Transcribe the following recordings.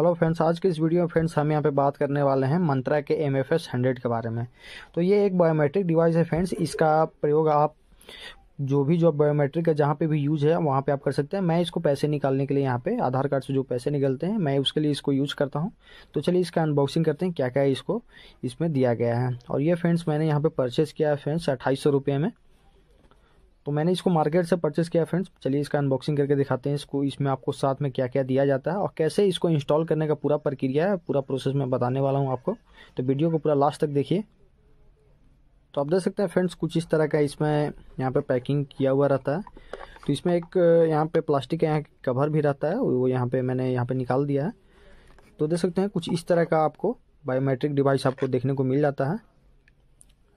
hello friends आज के इस वीडियो में फ्रेंड्स हम यहाँ पे बात करने वाले हैं मंत्रा के एम एफ एस हंड्रेड के बारे में तो ये एक बायोमेट्रिक डिवाइस है फ्रेंड्स इसका प्रयोग आप जो भी जो बायोमेट्रिक है जहाँ पे भी यूज है वहाँ पे आप कर सकते हैं मैं इसको पैसे निकालने के लिए यहाँ पे आधार कार्ड से जो पैसे निकलते हैं मैं उसके लिए इसको यूज करता हूँ तो चलिए इसका अनबॉक्सिंग करते हैं क्या क्या है इसको इसमें दिया गया है और ये फ्रेंड्स मैंने यहाँ परचेज़ किया है फ्रेंड्स अट्ठाईस सौ में तो मैंने इसको मार्केट से परचेस किया फ्रेंड्स चलिए इसका अनबॉक्सिंग करके दिखाते हैं इसको इसमें आपको साथ में क्या क्या दिया जाता है और कैसे इसको इंस्टॉल करने का पूरा प्रक्रिया है पूरा प्रोसेस मैं बताने वाला हूँ आपको तो वीडियो को पूरा लास्ट तक देखिए तो आप देख सकते हैं फ्रेंड्स कुछ इस तरह का इसमें यहाँ पर पैकिंग किया हुआ रहता है तो इसमें एक यहाँ पर प्लास्टिक का यहाँ कवर भी रहता है वो यहाँ पर मैंने यहाँ पर निकाल दिया है तो देख सकते हैं कुछ इस तरह का आपको बायोमेट्रिक डिवाइस आपको देखने को मिल जाता है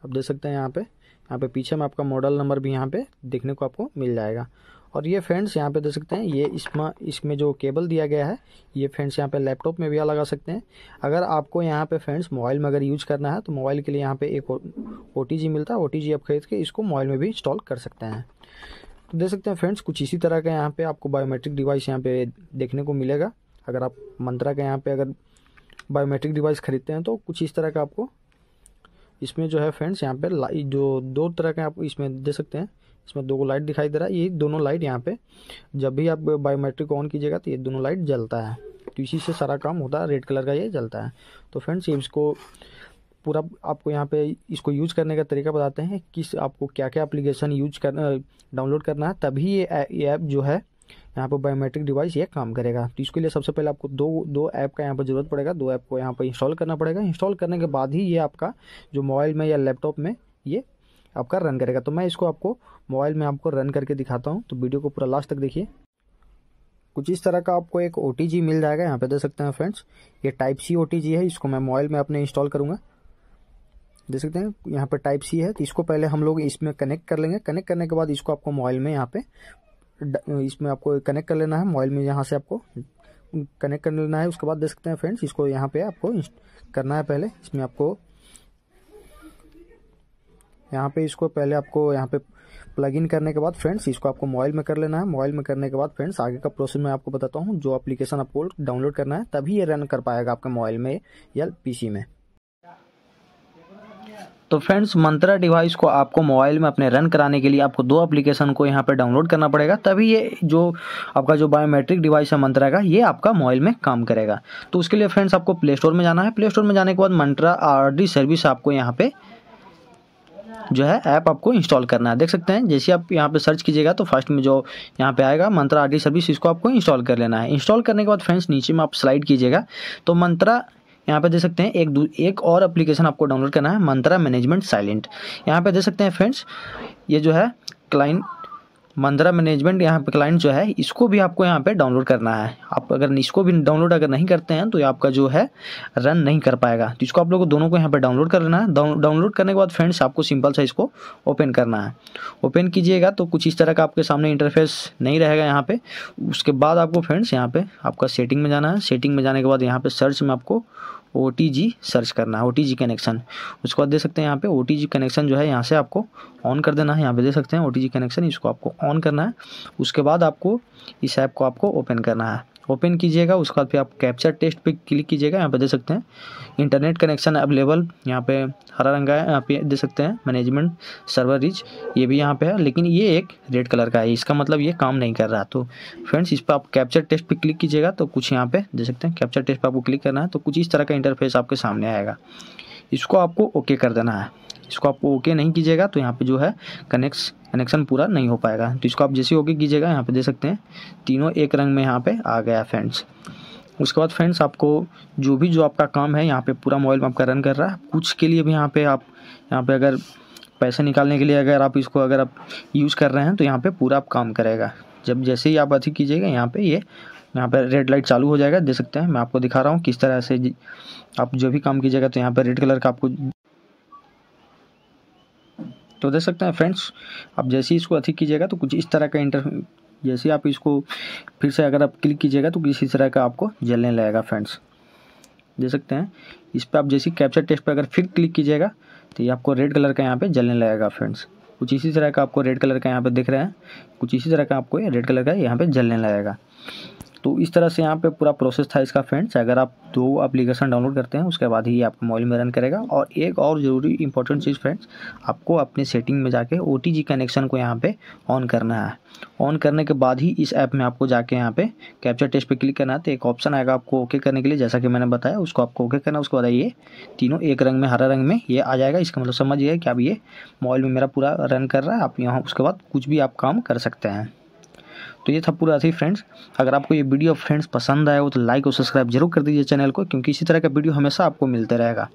आप देख सकते हैं यहाँ पर यहाँ पे पीछे में आपका मॉडल नंबर भी यहाँ पे देखने को आपको मिल जाएगा और ये फ्रेंड्स यहाँ पे देख सकते हैं ये इसमें इसमें जो केबल दिया गया है ये फ्रेंड्स यहाँ पे लैपटॉप में भी लगा सकते हैं अगर आपको यहाँ पे फ्रेंड्स मोबाइल में अगर यूज करना है तो मोबाइल के लिए यहाँ पे एक ओ मिलता है ओ आप खरीद के इसको मोबाइल में भी इंस्टॉल कर सकते हैं तो देख सकते हैं फ्रेंड्स कुछ इसी तरह का यहाँ पे आपको बायोमेट्रिक डिवाइस यहाँ पे देखने को मिलेगा अगर आप मंत्रा के यहाँ पे अगर बायोमेट्रिक डिवाइस खरीदते हैं तो कुछ इस तरह का आपको इसमें जो है फ्रेंड्स यहाँ पे जो दो तरह के आप इसमें दे सकते हैं इसमें दो लाइट दिखाई दे रहा है ये दोनों लाइट यहाँ पे जब भी आप बायोमेट्रिक ऑन कीजिएगा तो ये दोनों लाइट जलता है तो इसी से सारा काम होता है रेड कलर का ये जलता है तो फ्रेंड्स ये इसको पूरा आपको यहाँ पे इसको यूज करने का तरीका बताते हैं किस आपको क्या क्या एप्लीकेशन यूज कर डाउनलोड करना है तभी ये ऐप जो है यहाँ पर बायोमेट्रिक डिवाइस ये काम करेगा तो इसके लिए सबसे पहले आपको दो दो ऐप का यहाँ पर जरूरत पड़ेगा दो ऐप को यहाँ पर इंस्टॉल करना पड़ेगा इंस्टॉल करने के बाद ही ये आपका जो मोबाइल में या लैपटॉप में ये आपका रन करेगा तो मैं इसको आपको मोबाइल में आपको रन करके दिखाता हूँ तो वीडियो को पूरा लास्ट तक देखिए कुछ इस तरह का आपको एक ओ मिल जाएगा यहाँ पर देख सकते हैं फ्रेंड्स ये टाइप सी ओ है इसको मैं मोबाइल में अपने इंस्टॉल करूँगा देख सकते हैं यहाँ पर टाइप सी है तो इसको पहले हम लोग इसमें कनेक्ट कर लेंगे कनेक्ट करने के बाद इसको आपको मोबाइल में यहाँ पे इसमें आपको कनेक्ट कर लेना है मोबाइल में यहाँ से आपको कनेक्ट कर लेना है उसके बाद देख सकते हैं फ्रेंड्स इसको यहाँ पे आपको करना है पहले इसमें आपको यहाँ पे इसको पहले आपको यहाँ पे प्लग इन करने के बाद फ्रेंड्स इसको आपको मोबाइल में कर लेना है मोबाइल में करने के बाद फ्रेंड्स आगे का प्रोसेस मैं आपको बताता हूँ जो एप्लीकेशन आपको डाउनलोड करना है तभी ये रन कर पाएगा आपके मोबाइल में या पीसी में तो फ्रेंड्स मंत्रा डिवाइस को आपको मोबाइल में अपने रन कराने के लिए आपको दो एप्लीकेशन को यहाँ पर डाउनलोड करना पड़ेगा तभी ये जो आपका जो बायोमेट्रिक डिवाइस है मंत्रा का ये आपका मोबाइल में काम करेगा तो उसके लिए फ्रेंड्स आपको प्ले स्टोर में जाना है प्ले स्टोर में जाने के बाद मंत्रा आर सर्विस आपको यहाँ पर जो है ऐप आपको इंस्टॉल करना है देख सकते हैं जैसे आप यहाँ पे सर्च कीजिएगा तो फर्स्ट में जो यहाँ पे आएगा मंत्रा आर सर्विस इसको आपको इंस्टॉल कर लेना है इंस्टॉल करने के बाद फ्रेंड्स नीचे में आप स्लाइड कीजिएगा तो मंत्रा यहाँ पे दे सकते हैं एक एक और एप्लीकेशन आपको डाउनलोड करना है मंत्रा मैनेजमेंट साइलेंट यहाँ पे दे सकते हैं फ्रेंड्स ये जो है क्लाइंट मंत्रा मैनेजमेंट यहाँ पे क्लाइंट जो है इसको भी आपको यहाँ पे डाउनलोड करना है आप अगर इसको भी डाउनलोड अगर नहीं करते हैं तो ये आपका जो है रन नहीं कर पाएगा तो इसको आप लोगों को दोनों को यहाँ पे डाउनलोड कर लेना है डाउनलोड करने के बाद फ्रेंड्स आपको सिंपल सा इसको ओपन करना है ओपन कीजिएगा तो कुछ इस तरह का आपके सामने इंटरफेस नहीं रहेगा यहाँ पर उसके बाद आपको फ्रेंड्स यहाँ पर आपका सेटिंग में जाना है सेटिंग में जाने के बाद यहाँ पर सर्च में आपको ओ सर्च करना है ओ कनेक्शन उसके बाद दे सकते हैं यहाँ पे ओ कनेक्शन जो है यहाँ से आपको ऑन कर देना है यहाँ पे दे सकते हैं ओ कनेक्शन इसको आपको ऑन करना है उसके बाद आपको इस ऐप को आपको ओपन करना है ओपन कीजिएगा उसके बाद फिर आप कैप्चर टेस्ट पे क्लिक कीजिएगा यहाँ पे दे सकते हैं इंटरनेट कनेक्शन अवेलेबल यहाँ पे हरा रंग का है यहाँ पे दे सकते हैं मैनेजमेंट सर्वर रिच ये भी यहाँ पे है लेकिन ये एक रेड कलर का है इसका मतलब ये काम नहीं कर रहा तो फ्रेंड्स इस पर आप कैप्चर टेस्ट पर क्लिक कीजिएगा तो कुछ यहाँ पर दे सकते हैं कैप्चर टेस्ट पर आपको क्लिक करना है तो कुछ इस तरह का इंटरफेस आपके सामने आएगा इसको आपको ओके कर देना है इसको आप ओके नहीं कीजिएगा तो यहाँ पे जो है कनेक्स कनेक्शन पूरा नहीं हो पाएगा तो इसको आप जैसे ओके कीजिएगा यहाँ पे दे सकते हैं तीनों एक रंग में यहाँ पे आ गया फ्रेंड्स उसके बाद फ्रेंड्स आपको जो भी जो आपका काम है यहाँ पे पूरा मोबाइल में आपका रन कर रहा है कुछ के लिए भी यहाँ पे आप यहाँ पे अगर पैसे निकालने के लिए अगर आप इसको अगर आप यूज़ कर रहे हैं तो यहाँ पर पूरा आप काम करेगा जब जैसे ही आप अधिक कीजिएगा यहाँ पर ये यहाँ पर रेड लाइट चालू हो जाएगा दे सकते हैं मैं आपको दिखा रहा हूँ किस तरह से आप जो भी काम कीजिएगा तो यहाँ पर रेड कलर का आपको तो देख सकते हैं फ्रेंड्स आप जैसे ही इसको अधिक कीजिएगा तो कुछ इस तरह का इंटर जैसे आप इसको फिर से अगर आप क्लिक कीजिएगा तो किसी तरह का आपको जलने लगेगा फ्रेंड्स दे सकते हैं इस पर आप जैसे कैप्चर टेस्ट पर अगर फिर क्लिक कीजिएगा तो ये आपको रेड कलर का यहाँ पे जलने लगेगा फ्रेंड्स कुछ इसी तरह का आपको रेड कलर का यहाँ पे दिख रहा है कुछ इसी तरह का आपको ये रेड कलर का यहाँ पे जलने लगेगा तो इस तरह से यहाँ पे पूरा प्रोसेस था इसका फ्रेंड्स अगर आप दो एप्लीकेशन डाउनलोड करते हैं उसके बाद ही आपका मोबाइल में रन करेगा और एक और ज़रूरी इंपॉर्टेंट चीज़ फ्रेंड्स आपको अपने सेटिंग में जाके ओ कनेक्शन को यहाँ पर ऑन करना है ऑन करने के बाद ही इस ऐप में आपको जाके यहाँ पे कैप्चर टेस्ट पर क्लिक करना है तो एक ऑप्शन आएगा आपको ओके करने के लिए जैसा कि मैंने बताया उसको आपको ओके करना उसके बाद ये तीनों एक रंग में हरा रंग में ये आ जाएगा इसका मतलब समझिए कि अब ये मोबाइल में मेरा पूरा रन कर रहा है आप यहाँ उसके बाद कुछ भी आप काम कर सकते हैं तो ये था पूरा थी फ्रेंड्स अगर आपको ये वीडियो फ्रेंड्स पसंद आए हो तो लाइक और सब्सक्राइब जरूर कर दीजिए चैनल को क्योंकि इसी तरह का वीडियो हमेशा आपको मिलते रहेगा